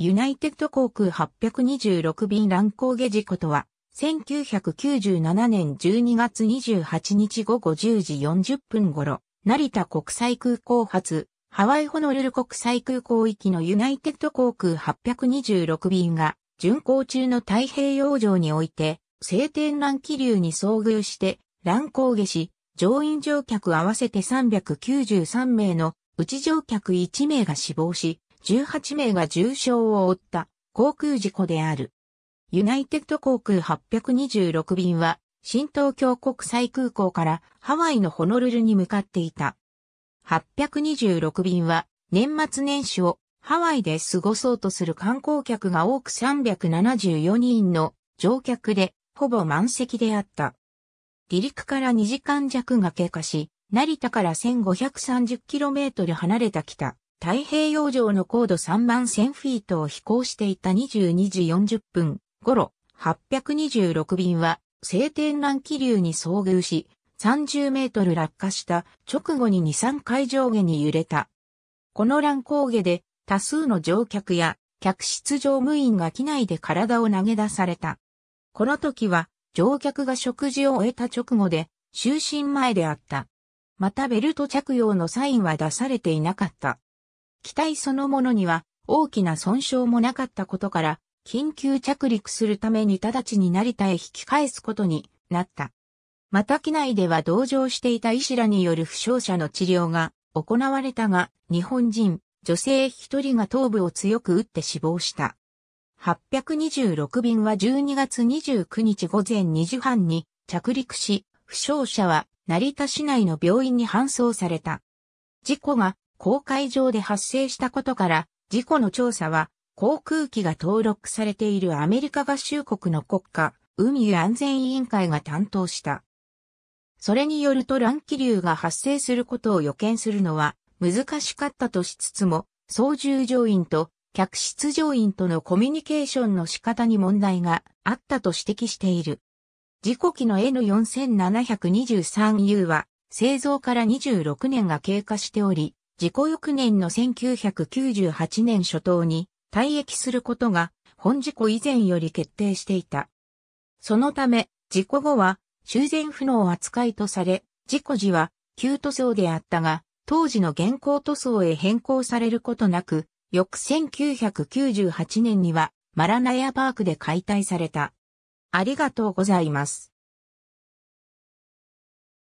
ユナイテッド航空826便乱高下事故とは、1997年12月28日午後10時40分頃、成田国際空港発、ハワイホノルル国際空港行きのユナイテッド航空826便が、巡航中の太平洋上において、晴天乱気流に遭遇して、乱高下し、乗員乗客合わせて393名の、うち乗客1名が死亡し、18名が重傷を負った航空事故である。ユナイテッド航空826便は、新東京国際空港からハワイのホノルルに向かっていた。826便は、年末年始をハワイで過ごそうとする観光客が多く374人の乗客で、ほぼ満席であった。離陸から2時間弱が経過し、成田から 1530km 離れた北太平洋上の高度3万1000フィートを飛行していた22時40分頃、826便は、晴天乱気流に遭遇し、30メートル落下した直後に2、3回上下に揺れた。この乱高下で多数の乗客や客室乗務員が機内で体を投げ出された。この時は乗客が食事を終えた直後で就寝前であった。またベルト着用のサインは出されていなかった。機体そのものには大きな損傷もなかったことから、緊急着陸するために直ちに成田へ引き返すことになった。また機内では同乗していた医師らによる負傷者の治療が行われたが、日本人、女性一人が頭部を強く打って死亡した。826便は12月29日午前2時半に着陸し、負傷者は成田市内の病院に搬送された。事故が公海上で発生したことから、事故の調査は、航空機が登録されているアメリカ合衆国の国家、海安全委員会が担当した。それによると乱気流が発生することを予見するのは難しかったとしつつも、操縦乗員と客室乗員とのコミュニケーションの仕方に問題があったと指摘している。事故機の N4723U は製造から26年が経過しており、事故翌年の1998年初頭に退役することが本事故以前より決定していた。そのため、事故後は修繕不能扱いとされ、事故時は旧塗装であったが、当時の現行塗装へ変更されることなく、翌1998年にはマラナヤパークで解体された。ありがとうございます。